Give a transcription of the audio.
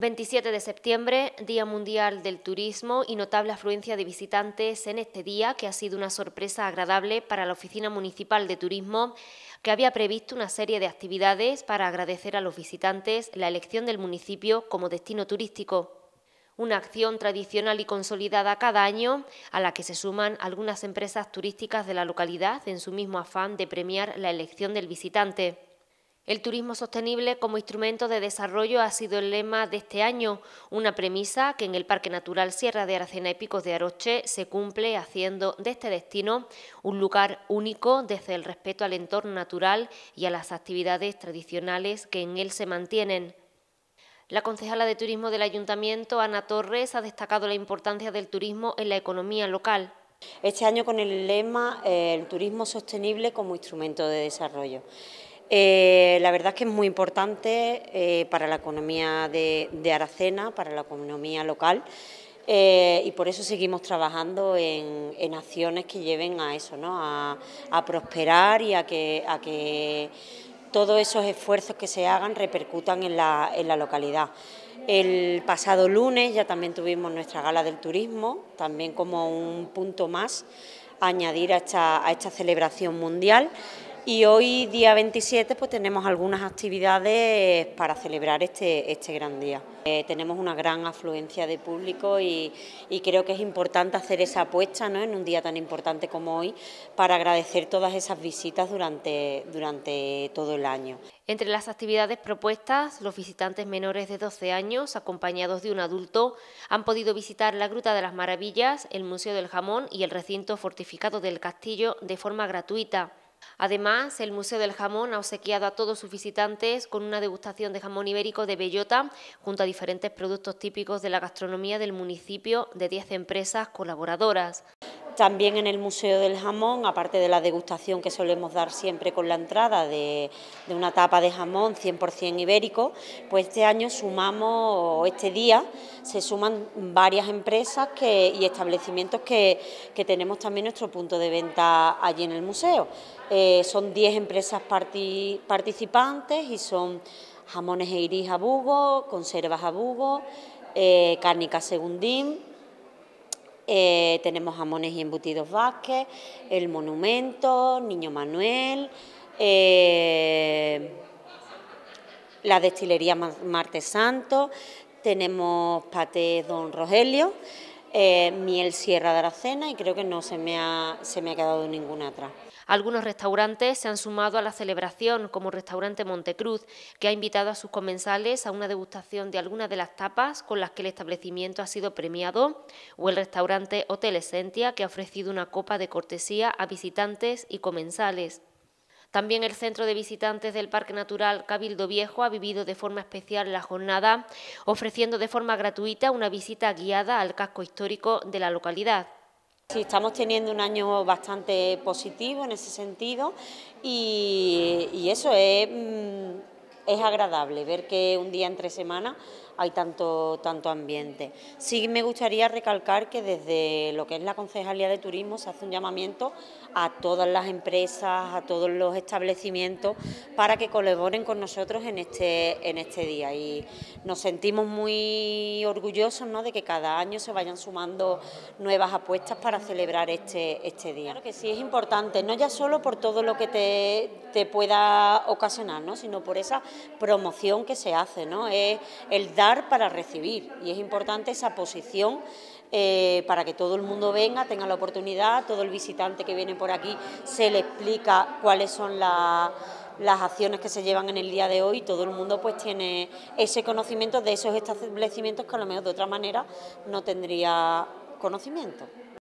27 de septiembre, Día Mundial del Turismo y notable afluencia de visitantes en este día, que ha sido una sorpresa agradable para la Oficina Municipal de Turismo, que había previsto una serie de actividades para agradecer a los visitantes la elección del municipio como destino turístico una acción tradicional y consolidada cada año, a la que se suman algunas empresas turísticas de la localidad en su mismo afán de premiar la elección del visitante. El turismo sostenible como instrumento de desarrollo ha sido el lema de este año, una premisa que en el Parque Natural Sierra de Aracena y Picos de Aroche se cumple haciendo de este destino un lugar único desde el respeto al entorno natural y a las actividades tradicionales que en él se mantienen. La concejala de Turismo del Ayuntamiento, Ana Torres, ha destacado la importancia del turismo en la economía local. Este año con el lema eh, El turismo sostenible como instrumento de desarrollo. Eh, la verdad es que es muy importante eh, para la economía de, Aracena, para la economía local, eh, y por eso seguimos trabajando en, acciones que lleven a eso, ¿no? a, prosperar y a que, todos esos esfuerzos que se hagan repercutan en la, localidad. El pasado lunes ya también tuvimos nuestra gala del turismo, también como un punto más a añadir a esta celebración mundial. Y hoy, día 27, pues tenemos algunas actividades para celebrar este, este gran día. Eh, tenemos una gran afluencia de público y, creo que es importante hacer esa apuesta ¿no? en un día tan importante como hoy para agradecer todas esas visitas durante, durante todo el año. Entre las actividades propuestas, los visitantes menores de 12 años, acompañados de un adulto, han podido visitar la Gruta de las Maravillas, el Museo del Jamón y el recinto fortificado del Castillo de forma gratuita. Además, el Museo del Jamón ha obsequiado a todos sus visitantes con una degustación de jamón ibérico de bellota junto a diferentes productos típicos de la gastronomía del municipio de 10 empresas colaboradoras. También en el Museo del Jamón, aparte de la degustación que solemos dar siempre con la entrada de, una tapa de jamón 100% ibérico, pues este año sumamos, este día, se suman varias empresas y establecimientos que, tenemos también nuestro punto de venta allí en el museo. Eh, son 10 empresas participantes y son jamones e iris a conservas a Bugo, eh, cárnica segundín, eh, tenemos jamones y embutidos Vázquez, el monumento, Niño Manuel, eh, la destilería Marte Santo, tenemos paté Don Rogelio. Eh, miel Sierra de Aracena y creo que no se me ha, se me ha quedado ninguna atrás. Algunos restaurantes se han sumado a la celebración, como el restaurante Montecruz, que ha invitado a sus comensales a una degustación de algunas de las tapas con las que el establecimiento ha sido premiado, o el restaurante Hotel Esentia, que ha ofrecido una copa de cortesía a visitantes y comensales. También el Centro de Visitantes del Parque Natural Cabildo Viejo ha vivido de forma especial la jornada, ofreciendo de forma gratuita una visita guiada al casco histórico de la localidad. estamos teniendo un año bastante positivo en ese sentido y, eso es, mm, es agradable, ver que un día entre semana hay tanto, tanto ambiente. Sí me gustaría recalcar que desde lo que es la Concejalía de Turismo se hace un llamamiento a todas las empresas, a todos los establecimientos para que colaboren con nosotros en este, en este día y nos sentimos muy orgullosos ¿no? de que cada año se vayan sumando nuevas apuestas para celebrar este, este día. que sí, es importante, no ya solo por todo lo que te, te pueda ocasionar, ¿no? sino por esa promoción que se hace, ¿no? es el dar para recibir y es importante esa posición eh, para que todo el mundo venga, tenga la oportunidad, todo el visitante que viene por aquí se le explica cuáles son las acciones que se llevan en el día de hoy, todo el mundo pues tiene ese conocimiento de esos establecimientos que a lo mejor de otra manera no tendría conocimiento.